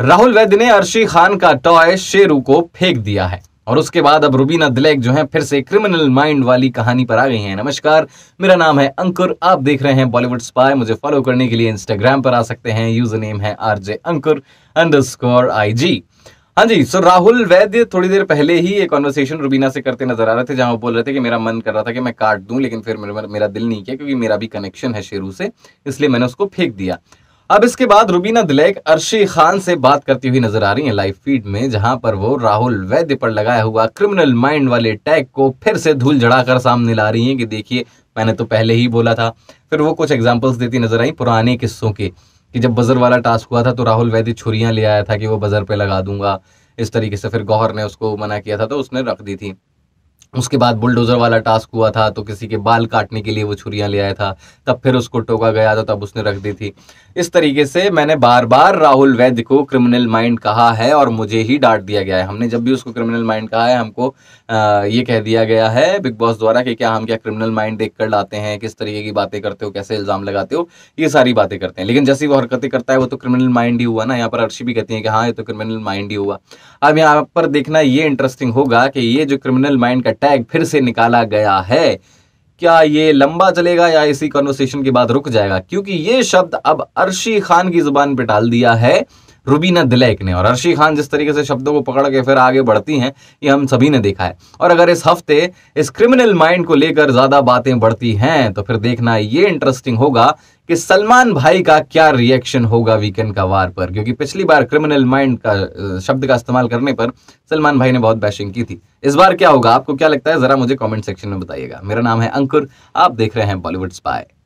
राहुल वैद्य ने अर्शी खान का टॉय शेरू को फेंक दिया है और उसके बाद अब रुबीना दिलेक जो है फिर से क्रिमिनल माइंड वाली कहानी पर आ गई हैं नमस्कार मेरा नाम है अंकुर आप देख रहे हैं बॉलीवुड स्पाय मुझे फॉलो करने के लिए इंस्टाग्राम पर आ सकते हैं यूजर नेम है R J Ankur underscore G हाँ जी सो राहुल वैद्य थोड़ी देर पहले ही एक कॉन्वर्सेशन रुबीना से करते नजर आ रहे थे जहां वो बोल रहे थे कि मेरा मन कर रहा था कि मैं काट दूं लेकिन फिर मेरा दिल नहीं किया क्योंकि मेरा भी कनेक्शन है शेरू से इसलिए मैंने उसको फेंक दिया अब इसके बाद रुबीना दिलैक अर्शी खान से बात करती हुई नजर आ रही है लाइव फीड में जहां पर वो राहुल वैद्य पर लगाया हुआ क्रिमिनल माइंड वाले टैग को फिर से धूल जड़ाकर सामने ला रही है कि देखिए मैंने तो पहले ही बोला था फिर वो कुछ एग्जाम्पल्स देती नजर आई पुराने किस्सों के कि जब बजर वाला टास्क हुआ था तो राहुल वैद्य छुरियां ले आया था कि वो बजर पे लगा दूंगा इस तरीके से फिर गौहर ने उसको मना किया था तो उसने रख दी थी उसके बाद बुलडोजर वाला टास्क हुआ था तो किसी के बाल काटने के लिए वो छुरियां ले आया था तब फिर उसको टोका गया था तब उसने रख दी थी इस तरीके से मैंने बार बार राहुल वैद्य को क्रिमिनल माइंड कहा है और मुझे ही डांट दिया गया है हमने जब भी उसको क्रिमिनल माइंड कहा है हमको आ, ये कह दिया गया है बिग बॉस द्वारा कि क्या हम क्या क्रिमिनल माइंड देख कर लाते हैं किस तरीके की बातें करते हो कैसे इल्ज़ाम लगाते हो ये सारी बातें करते हैं लेकिन जैसे वो हरकतें करता है वो तो क्रिमिनल माइंड ही हुआ ना यहाँ पर अर्शी भी कहती है कि हाँ ये तो क्रिमिनल माइंड ही हुआ अब यहाँ पर देखना ये इंटरेस्टिंग होगा कि ये जो क्रिमिनल माइंड का टैग फिर से निकाला गया है क्या ये लंबा चलेगा या इसी कॉन्वर्सेशन के बाद रुक जाएगा क्योंकि ये शब्द अब अर्शी खान की जुबान पर डाल दिया है रूबीना दिलैक ने और अर्शी खान जिस तरीके से शब्दों को पकड़ के फिर आगे बढ़ती हैं ये हम सभी ने देखा है और अगर इस हफ्ते इस क्रिमिनल माइंड को लेकर ज्यादा बातें बढ़ती हैं तो फिर देखना ये इंटरेस्टिंग होगा कि सलमान भाई का क्या रिएक्शन होगा वीकेंड का वार पर क्योंकि पिछली बार क्रिमिनल माइंड का शब्द का इस्तेमाल करने पर सलमान भाई ने बहुत बैशिंग की थी इस बार क्या होगा आपको क्या लगता है जरा मुझे कमेंट सेक्शन में बताइएगा मेरा नाम है अंकुर आप देख रहे हैं बॉलीवुड स्पाई